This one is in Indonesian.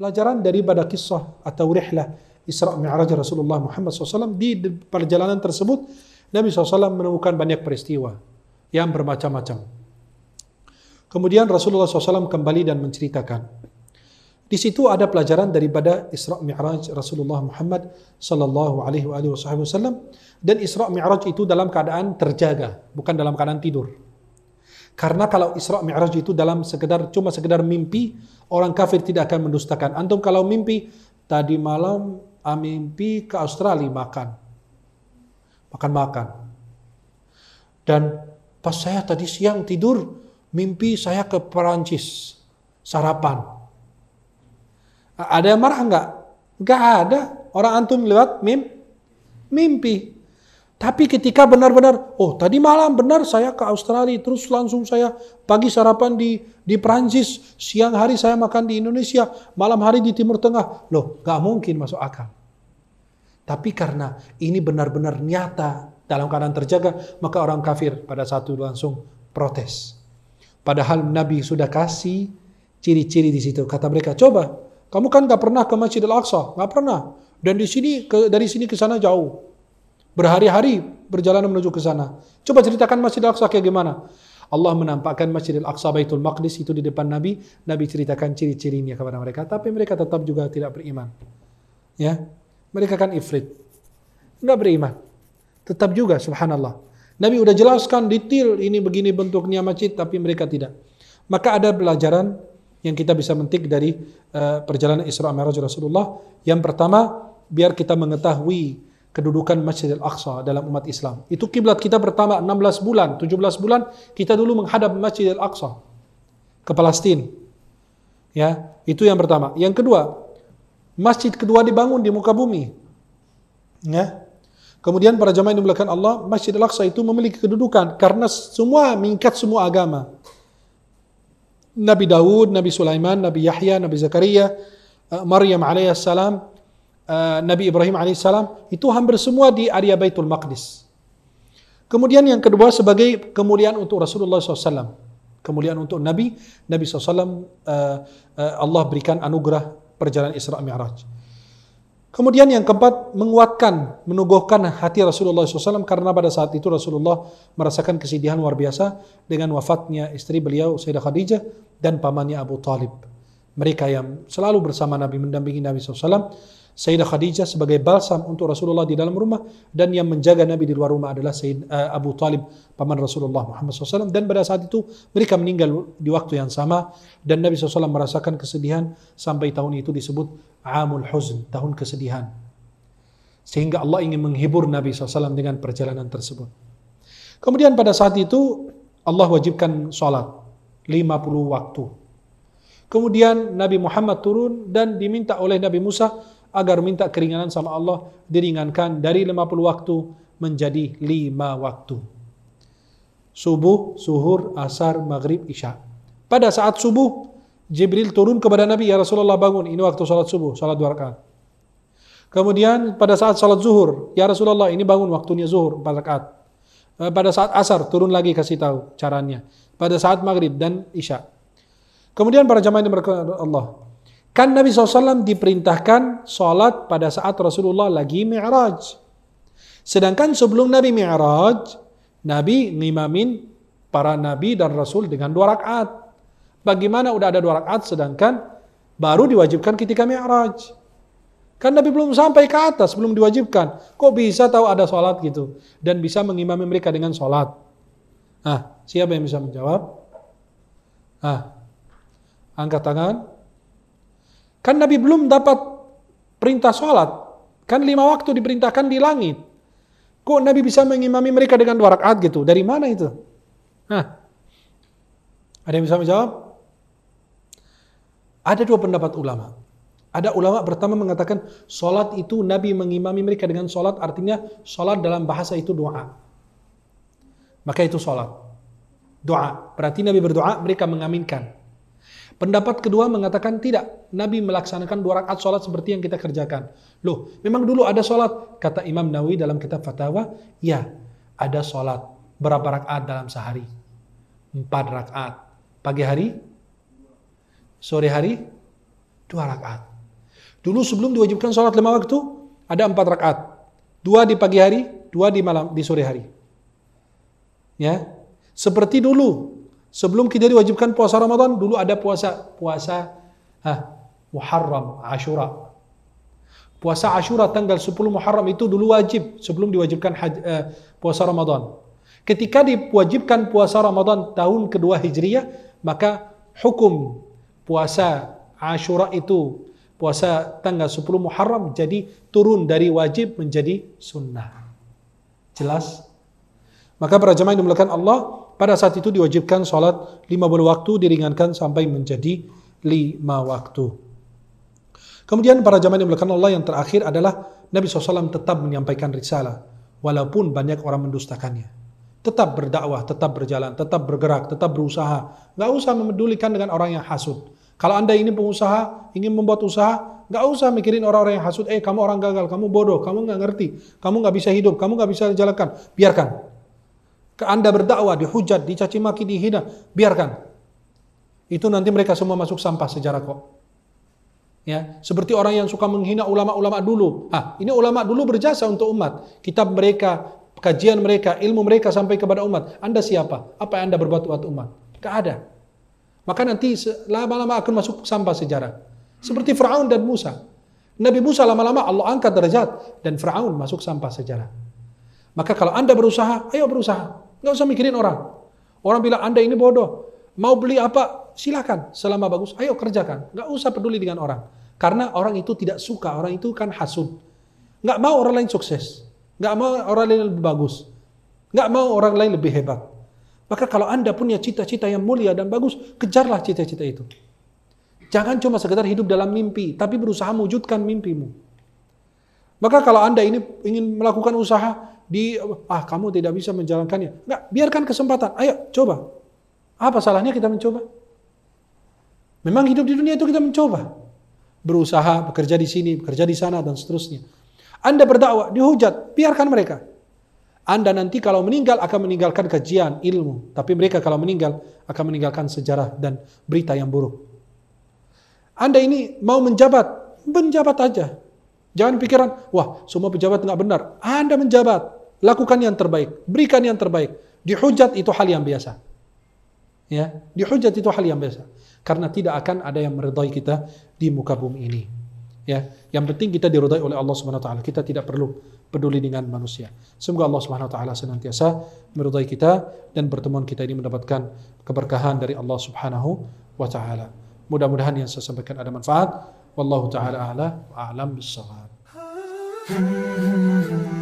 pelajaran daripada kisah atau rihlah Isra Mi'raj Rasulullah Muhammad SAW di perjalanan tersebut Nabi SAW menemukan banyak peristiwa yang bermacam-macam. Kemudian Rasulullah SAW kembali dan menceritakan. Di situ ada pelajaran daripada Isra Mi'raj Rasulullah Muhammad Sallallahu Alaihi Wasallam dan Isra Mi'raj itu dalam keadaan terjaga, bukan dalam keadaan tidur. Karena kalau Isra Mi'raj itu dalam sekedar cuma sekedar mimpi, orang kafir tidak akan mendustakan. Antum kalau mimpi, tadi malam A ah, mimpi ke Australia makan. Makan-makan. Dan pas saya tadi siang tidur, mimpi saya ke Perancis. Sarapan. Ada yang marah enggak? Enggak ada. Orang antum lewat mim, mimpi. Tapi ketika benar-benar, oh tadi malam benar saya ke Australia, terus langsung saya pagi sarapan di di Prancis, siang hari saya makan di Indonesia, malam hari di Timur Tengah. Loh, gak mungkin masuk akal. Tapi karena ini benar-benar nyata dalam keadaan terjaga, maka orang kafir pada satu langsung protes. Padahal Nabi sudah kasih ciri-ciri di situ. Kata mereka, coba, kamu kan gak pernah ke Masjid Al-Aqsa, gak pernah. Dan di sini ke, dari sini ke sana jauh berhari-hari berjalan menuju ke sana. Coba ceritakan Masjid Al-Aqsa kayak gimana? Allah menampakkan Masjid Al-Aqsa Baitul Maqdis itu di depan Nabi. Nabi ceritakan ciri-cirinya kepada mereka. Tapi mereka tetap juga tidak beriman. Ya, Mereka kan ifrit. Tidak beriman. Tetap juga subhanallah. Nabi udah jelaskan detail ini begini bentuknya masjid tapi mereka tidak. Maka ada pelajaran yang kita bisa mentik dari uh, perjalanan Isra Mi'raj Rasulullah. Yang pertama, biar kita mengetahui kedudukan Masjid Al-Aqsa dalam umat Islam. Itu kiblat kita pertama 16 bulan, 17 bulan kita dulu menghadap Masjid Al-Aqsa ke Palestina. Ya, itu yang pertama. Yang kedua, masjid kedua dibangun di muka bumi. Ya. Kemudian para jamaah yang dimuliakan Allah, Masjid Al-Aqsa itu memiliki kedudukan karena semua mingkat semua agama. Nabi Daud, Nabi Sulaiman, Nabi Yahya, Nabi Zakaria, eh, Maryam alaihissalam, Eh, Nabi Ibrahim alaihissalam itu hampir semua di area Baitul Maqdis. Kemudian yang kedua sebagai kemuliaan untuk Rasulullah SAW. Kemuliaan untuk Nabi, Nabi SAW eh, eh, Allah berikan anugerah perjalanan Isra Mi'raj. Kemudian yang keempat, menguatkan, menuguhkan hati Rasulullah SAW karena pada saat itu Rasulullah merasakan kesedihan luar biasa dengan wafatnya istri beliau Sayyidah Khadijah dan pamannya Abu Talib. Mereka yang selalu bersama Nabi, mendampingi Nabi SAW Sayyidah Khadijah sebagai balsam untuk Rasulullah di dalam rumah dan yang menjaga Nabi di luar rumah adalah Sayyid eh, Abu Talib paman Rasulullah Muhammad SAW dan pada saat itu mereka meninggal di waktu yang sama dan Nabi SAW merasakan kesedihan sampai tahun itu disebut Amul Huzn, tahun kesedihan. Sehingga Allah ingin menghibur Nabi SAW dengan perjalanan tersebut. Kemudian pada saat itu Allah wajibkan sholat 50 waktu. Kemudian Nabi Muhammad turun dan diminta oleh Nabi Musa agar minta keringanan sama Allah diringankan dari 50 waktu menjadi 5 waktu. Subuh, suhur, asar, maghrib, isya. Pada saat subuh, Jibril turun kepada Nabi, ya Rasulullah bangun, ini waktu sholat subuh, sholat dua rakaat. Kemudian pada saat sholat zuhur, ya Rasulullah ini bangun waktunya zuhur, empat rakaat. Eh, pada saat asar, turun lagi kasih tahu caranya. Pada saat maghrib dan isya. Kemudian para jamaah ini berkata, Allah, Kan Nabi SAW diperintahkan sholat pada saat Rasulullah lagi mi'raj. Sedangkan sebelum Nabi mi'raj, Nabi ngimamin para Nabi dan Rasul dengan dua rakaat. Bagaimana udah ada dua rakaat sedangkan baru diwajibkan ketika mi'raj. Kan Nabi belum sampai ke atas, belum diwajibkan. Kok bisa tahu ada sholat gitu? Dan bisa mengimami mereka dengan sholat. Nah, siapa yang bisa menjawab? Nah, angkat tangan. Kan Nabi belum dapat perintah sholat. Kan lima waktu diperintahkan di langit. Kok Nabi bisa mengimami mereka dengan dua rakaat gitu? Dari mana itu? Nah, ada yang bisa menjawab? Ada dua pendapat ulama. Ada ulama pertama mengatakan sholat itu Nabi mengimami mereka dengan sholat artinya sholat dalam bahasa itu doa. Maka itu sholat. Doa. Berarti Nabi berdoa mereka mengaminkan. Pendapat kedua mengatakan tidak. Nabi melaksanakan dua rakaat sholat seperti yang kita kerjakan. Loh, memang dulu ada sholat? Kata Imam Nawawi dalam kitab Fatawa, ya ada sholat. Berapa rakaat dalam sehari? Empat rakaat. Pagi hari? Sore hari? Dua rakaat. Dulu sebelum diwajibkan sholat lima waktu, ada empat rakaat. Dua di pagi hari, dua di malam, di sore hari. Ya, seperti dulu Sebelum kita diwajibkan puasa Ramadan, dulu ada puasa puasa ha, Muharram, Ashura. Puasa Ashura tanggal 10 Muharram itu dulu wajib sebelum diwajibkan haj, eh, puasa Ramadan. Ketika diwajibkan puasa Ramadan tahun kedua Hijriah, maka hukum puasa Ashura itu puasa tanggal 10 Muharram jadi turun dari wajib menjadi sunnah. Jelas? Maka para jemaah yang dimulakan Allah, pada saat itu diwajibkan sholat lima bulu waktu diringankan sampai menjadi lima waktu. Kemudian para zaman yang melakukan Allah yang terakhir adalah Nabi SAW tetap menyampaikan risalah walaupun banyak orang mendustakannya. Tetap berdakwah, tetap berjalan, tetap bergerak, tetap berusaha. Gak usah memedulikan dengan orang yang hasut. Kalau anda ingin pengusaha, ingin membuat usaha, gak usah mikirin orang-orang yang hasut. Eh, kamu orang gagal, kamu bodoh, kamu gak ngerti, kamu gak bisa hidup, kamu gak bisa jalankan. Biarkan ke Anda berdakwah, dihujat, dicaci maki, dihina, biarkan. Itu nanti mereka semua masuk sampah sejarah kok. Ya, seperti orang yang suka menghina ulama-ulama dulu. Ah, ini ulama dulu berjasa untuk umat. Kitab mereka, kajian mereka, ilmu mereka sampai kepada umat. Anda siapa? Apa yang Anda berbuat buat umat? Gak ada. Maka nanti lama-lama akan masuk sampah sejarah. Seperti Fir'aun dan Musa. Nabi Musa lama-lama Allah angkat derajat dan Fir'aun masuk sampah sejarah. Maka kalau Anda berusaha, ayo berusaha. Nggak usah mikirin orang. Orang bilang, Anda ini bodoh. Mau beli apa? Silakan. Selama bagus, ayo kerjakan. Nggak usah peduli dengan orang. Karena orang itu tidak suka. Orang itu kan hasut. Nggak mau orang lain sukses. Nggak mau orang lain lebih bagus. Nggak mau orang lain lebih hebat. Maka kalau Anda punya cita-cita yang mulia dan bagus, kejarlah cita-cita itu. Jangan cuma sekedar hidup dalam mimpi, tapi berusaha mewujudkan mimpimu. Maka kalau Anda ini ingin melakukan usaha, di ah kamu tidak bisa menjalankannya. Enggak, biarkan kesempatan. Ayo coba. Apa salahnya kita mencoba? Memang hidup di dunia itu kita mencoba. Berusaha, bekerja di sini, bekerja di sana dan seterusnya. Anda berdakwah, dihujat, biarkan mereka. Anda nanti kalau meninggal akan meninggalkan kajian ilmu, tapi mereka kalau meninggal akan meninggalkan sejarah dan berita yang buruk. Anda ini mau menjabat, menjabat aja. Jangan pikiran, wah semua pejabat nggak benar. Anda menjabat, Lakukan yang terbaik, berikan yang terbaik. Dihujat itu hal yang biasa. Ya, dihujat itu hal yang biasa. Karena tidak akan ada yang meredai kita di muka bumi ini. Ya, yang penting kita diridai oleh Allah Subhanahu wa taala. Kita tidak perlu peduli dengan manusia. Semoga Allah Subhanahu wa taala senantiasa meridai kita dan pertemuan kita ini mendapatkan keberkahan dari Allah Subhanahu wa taala. Mudah-mudahan yang saya sampaikan ada manfaat. Wallahu taala a'la wa a'lam bissawab. Hmm.